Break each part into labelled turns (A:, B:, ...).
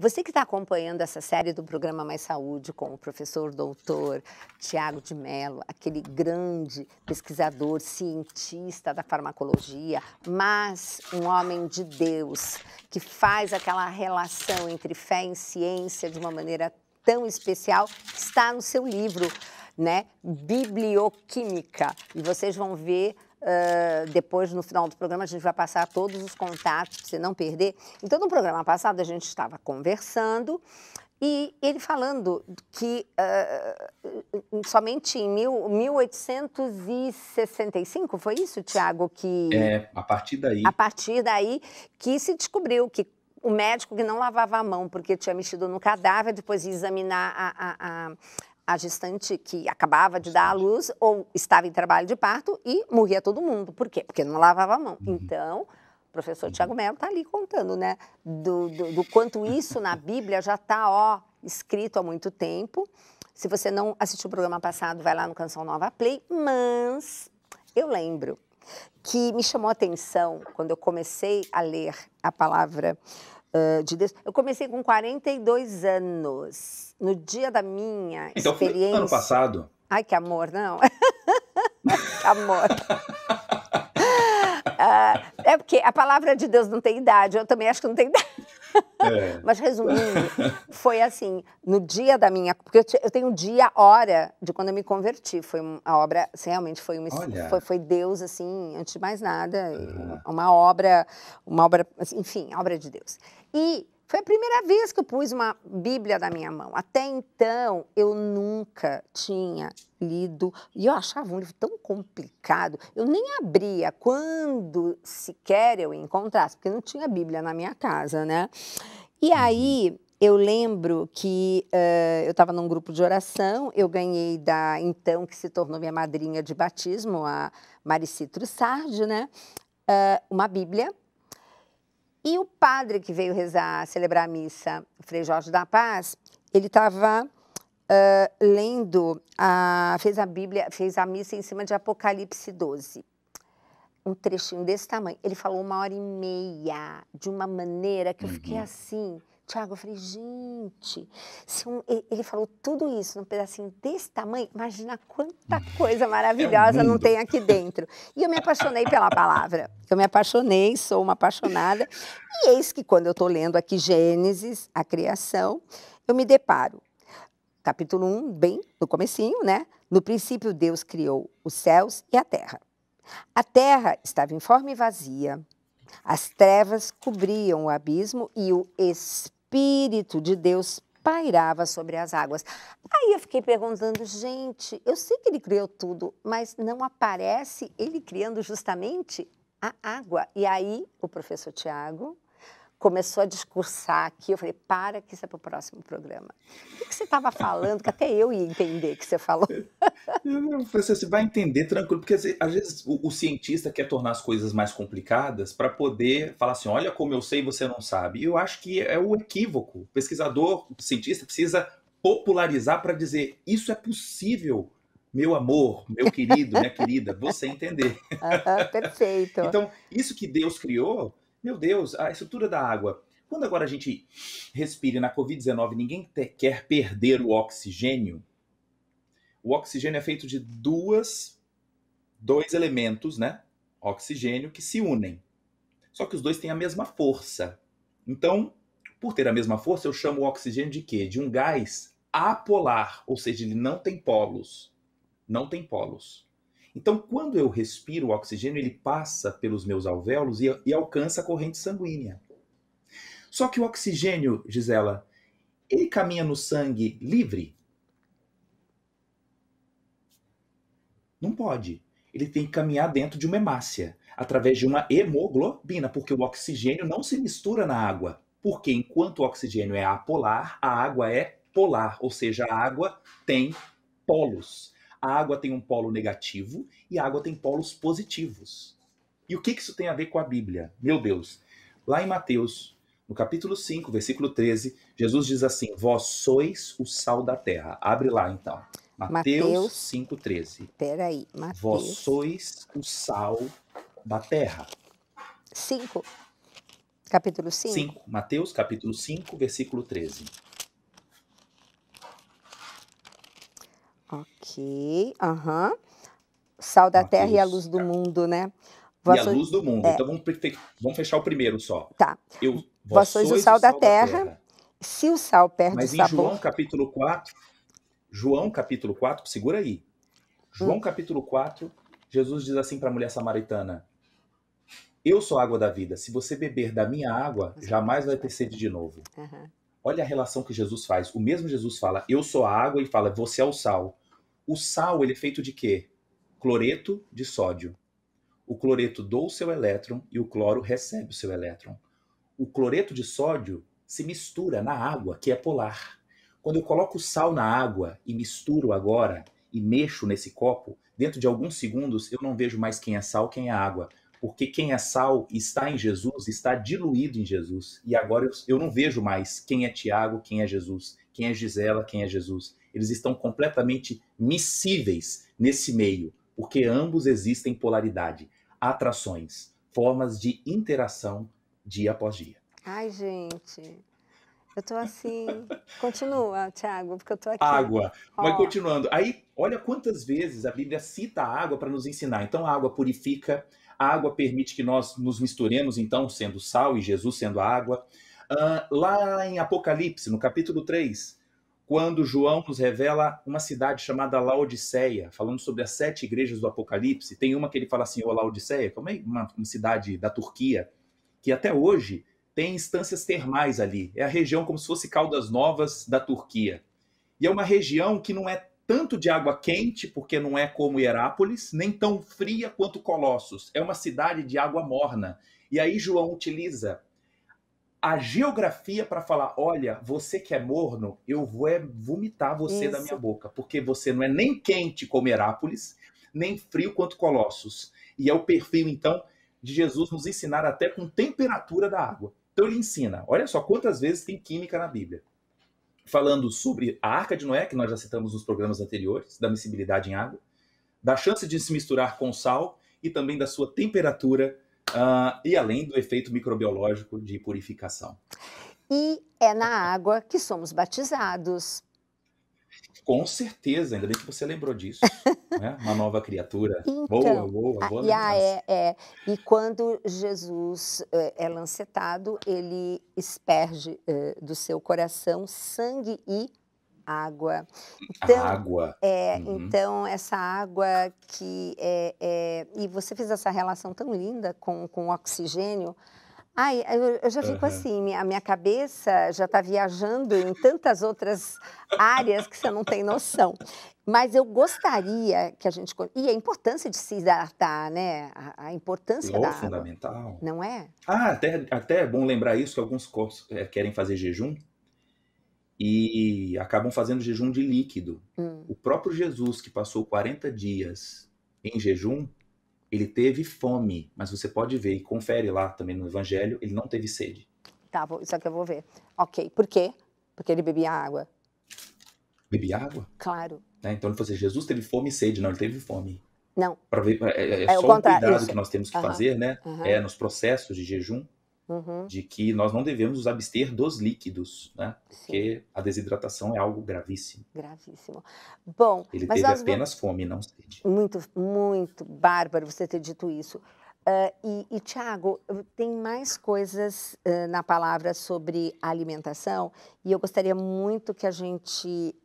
A: Você que está acompanhando essa série do programa Mais Saúde com o professor doutor Tiago de Mello, aquele grande pesquisador, cientista da farmacologia, mas um homem de Deus, que faz aquela relação entre fé e ciência de uma maneira tão especial, está no seu livro, né? Biblioquímica. E vocês vão ver Uh, depois, no final do programa, a gente vai passar todos os contatos para você não perder. Então, no programa passado, a gente estava conversando e ele falando que uh, somente em mil, 1865, foi isso, Tiago? Que, é,
B: a partir daí. A
A: partir daí que se descobriu que o médico que não lavava a mão porque tinha mexido no cadáver, depois ia examinar a, a, a a gestante que acabava de dar à luz ou estava em trabalho de parto e morria todo mundo. Por quê? Porque não lavava a mão. Uhum. Então, o professor uhum. Tiago Melo está ali contando, né? Do, do, do quanto isso na Bíblia já está, ó, escrito há muito tempo. Se você não assistiu o programa passado, vai lá no Canção Nova Play. Mas eu lembro que me chamou a atenção quando eu comecei a ler a palavra de Deus. Eu comecei com 42 anos. No dia da minha então, experiência. Então, ano
B: passado.
A: Ai, que amor, não. que amor. uh, é porque a palavra de Deus não tem idade, eu também acho que não tem idade. É. Mas resumindo, foi assim, no dia da minha, porque eu, tenho um dia, hora de quando eu me converti, foi uma, a obra, assim, realmente foi uma, foi, foi, Deus assim, antes de mais nada, uhum. uma obra, uma obra, assim, enfim, obra de Deus. E foi a primeira vez que eu pus uma Bíblia na minha mão. Até então, eu nunca tinha lido e eu achava um livro tão complicado. Eu nem abria quando sequer eu encontrasse, porque não tinha Bíblia na minha casa, né? E uhum. aí, eu lembro que uh, eu estava num grupo de oração, eu ganhei da então que se tornou minha madrinha de batismo, a Maricitro Sardi, né? Uh, uma Bíblia e o padre que veio rezar, celebrar a missa, o Frei Jorge da Paz, ele estava uh, lendo, a, fez a Bíblia, fez a missa em cima de Apocalipse 12. Um trechinho desse tamanho. Ele falou uma hora e meia, de uma maneira que eu fiquei uhum. assim, Tiago, eu falei, gente, um, ele falou tudo isso num pedacinho desse tamanho, imagina quanta coisa é maravilhosa é não tem aqui dentro. E eu me apaixonei pela palavra. Eu me apaixonei, sou uma apaixonada. E eis que quando eu estou lendo aqui Gênesis, a criação, eu me deparo. Capítulo 1, bem no comecinho, né? No princípio, Deus criou os céus e a terra. A terra estava em forma e vazia. As trevas cobriam o abismo e o Espírito Espírito de Deus pairava sobre as águas. Aí eu fiquei perguntando, gente, eu sei que ele criou tudo, mas não aparece ele criando justamente a água. E aí o professor Tiago começou a discursar aqui, eu falei, para que isso é para o próximo programa. O que, você estava falando, que até eu ia entender o que você falou.
B: Assim, você vai entender tranquilo, porque assim, às vezes o, o cientista quer tornar as coisas mais complicadas para poder falar assim, olha como eu sei e você não sabe. E eu acho que é o equívoco. O pesquisador, o cientista precisa popularizar para dizer, isso é possível, meu amor, meu querido, minha querida, você entender. Uhum, perfeito. então, isso que Deus criou meu Deus, a estrutura da água. Quando agora a gente respira na Covid-19, ninguém te, quer perder o oxigênio. O oxigênio é feito de duas, dois elementos, né? Oxigênio que se unem. Só que os dois têm a mesma força. Então, por ter a mesma força, eu chamo o oxigênio de quê? De um gás apolar, ou seja, ele não tem polos. Não tem polos. Então, quando eu respiro o oxigênio, ele passa pelos meus alvéolos e, e alcança a corrente sanguínea. Só que o oxigênio, Gisela, ele caminha no sangue livre? Não pode. Ele tem que caminhar dentro de uma hemácia, através de uma hemoglobina, porque o oxigênio não se mistura na água. Porque enquanto o oxigênio é apolar, a água é polar, ou seja, a água tem polos. A água tem um polo negativo e a água tem polos positivos. E o que, isso tem a ver com a Bíblia? Meu Deus! Lá em Mateus, no capítulo 5, versículo 13, Jesus diz assim: Vós sois o sal da terra. Abre lá então. Mateus 5,13.
A: Peraí, Mateus. Vós
B: sois o sal da terra.
A: 5. Capítulo 5. 5.
B: Mateus, capítulo 5, versículo 13.
A: Ok, aham. Uhum. Sal da Mateus, Terra e a Luz do Mundo, né? Vós e a sois... Luz do Mundo. É. Então
B: vamos, vamos, fechar o primeiro só. Tá. Eu, vós, sois, sois o sal, o da, terra, da, terra,
A: se o sal perde Mas o sabor... Mas em João
B: capítulo 4, João capítulo 4, segura aí. João hum. capítulo 4, Jesus diz assim para a mulher samaritana, eu sou a água da vida. Se você beber da minha água, jamais vai ter sede de novo. Uhum. Olha a relação que Jesus faz. O mesmo Jesus fala, eu sou a água, e fala, você é o sal. O sal ele é feito de quê? Cloreto de sódio. O cloreto dou o seu elétron e o cloro recebe o seu elétron. O cloreto de sódio se mistura na água, que é polar. Quando eu coloco o sal na água e misturo agora e mexo nesse copo, dentro de alguns segundos eu não vejo mais quem é sal, quem é água. Porque quem é sal está em Jesus, está diluído em Jesus. E agora eu, eu não vejo mais quem é Tiago, quem é Jesus quem é Gisela, quem é Jesus. Eles estão completamente miscíveis nesse meio, porque ambos existem polaridade, atrações, formas de interação dia após dia.
A: Ai, gente, eu tô assim. Continua, Tiago, porque eu tô aqui. Água. Oh. Mas
B: continuando. Aí, olha quantas vezes a Bíblia cita a água para nos ensinar. Então, a água purifica, a água permite que nós nos misturemos, então, sendo sal e Jesus sendo a água. Uh, lá em Apocalipse, no capítulo 3, quando João nos revela uma cidade chamada Laodiceia, falando sobre as sete igrejas do Apocalipse, tem uma que ele fala assim, ô Laodiceia, como é uma, uma cidade da Turquia, que até hoje tem instâncias termais ali. É a região como se fosse Caldas Novas da Turquia. E é uma região que não é tanto de água quente, porque não é como Hierápolis, nem tão fria quanto Colossos. É uma cidade de água morna. E aí João utiliza a geografia para falar: olha, você que é morno, eu vou é vomitar você Isso. da minha boca, porque você não é nem quente como Herápolis, nem frio quanto Colossos. E é o perfil, então, de Jesus nos ensinar até com temperatura da água. Então ele ensina: olha só quantas vezes tem química na Bíblia. Falando sobre a arca de Noé, que nós já citamos nos programas anteriores, da miscibilidade em água, da chance de se misturar com sal e também da sua temperatura Uh, e além do efeito microbiológico de purificação.
A: E é na água que somos batizados.
B: Com certeza, ainda bem que você lembrou disso. né? Uma nova criatura. Então, boa, boa, boa. E, a, é,
A: é, e quando Jesus é, é lancetado, ele esperge eh, do seu coração sangue e água. Então, a água. É, uhum. Então, essa água que. É, é, e você fez essa relação tão linda com, com o oxigênio. Ai, eu, eu já fico uhum. assim, a minha cabeça já está viajando em tantas outras áreas que você não tem noção. Mas eu gostaria que a gente. E a importância de se hidratar, né? A, a importância oh, da. fundamental. Água, não é?
B: Ah, até, até é bom lembrar isso que alguns corpos é, querem fazer jejum e acabam fazendo jejum de líquido. Hum. O próprio Jesus, que passou 40 dias em jejum, ele teve fome, mas você pode ver e confere lá também no Evangelho, ele não teve sede.
A: Tá, vou, isso aqui eu vou ver. Ok, por quê? Porque ele bebia água. Bebia água? Claro.
B: É, então ele falou assim, Jesus teve fome e sede, não, ele teve fome. Não. Pra ver, é, é, é, é só o, o cuidado isso. que nós temos que uhum. fazer, né? Uhum. É, nos processos de jejum, uhum. de que nós não devemos nos abster dos líquidos, né? Porque Sim. a desidratação é algo gravíssimo.
A: Gravíssimo. Bom, ele teve apenas
B: fome, não sede.
A: Muito, muito bárbaro você ter dito isso. Uh, e, e Tiago, tem mais coisas uh, na palavra sobre alimentação e eu gostaria muito que a gente,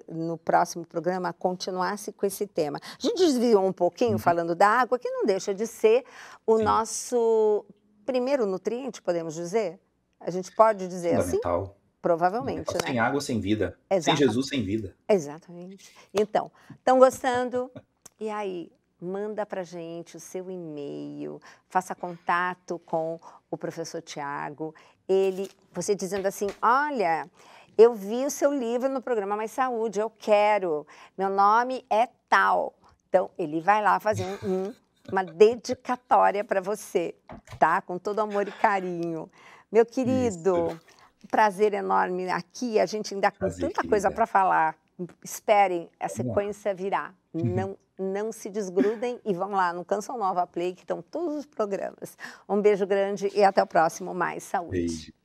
A: uh, no próximo programa, continuasse com esse tema. A gente desviou um pouquinho uhum. falando da água, que não deixa de ser o Sim. nosso primeiro nutriente, podemos dizer? A gente pode dizer assim? Provavelmente, Fundamental. né? Sem água,
B: sem vida. Exatamente. Sem Jesus, sem vida.
A: Exatamente. Então, estão gostando? E aí, manda para gente o seu e-mail, faça contato com o professor Tiago. Ele, você dizendo assim, olha, eu vi o seu livro no programa Mais Saúde, eu quero. Meu nome é tal. Então, ele vai lá fazer um uma dedicatória para você, tá? Com todo amor e carinho. Meu querido, Isso. prazer enorme aqui. A gente ainda tem tanta querida. coisa para falar. Esperem, a sequência virá. Uhum. Não, não se desgrudem e vão lá no Canção Nova Play, que estão todos os programas. Um beijo grande e até o próximo Mais Saúde. Beijo.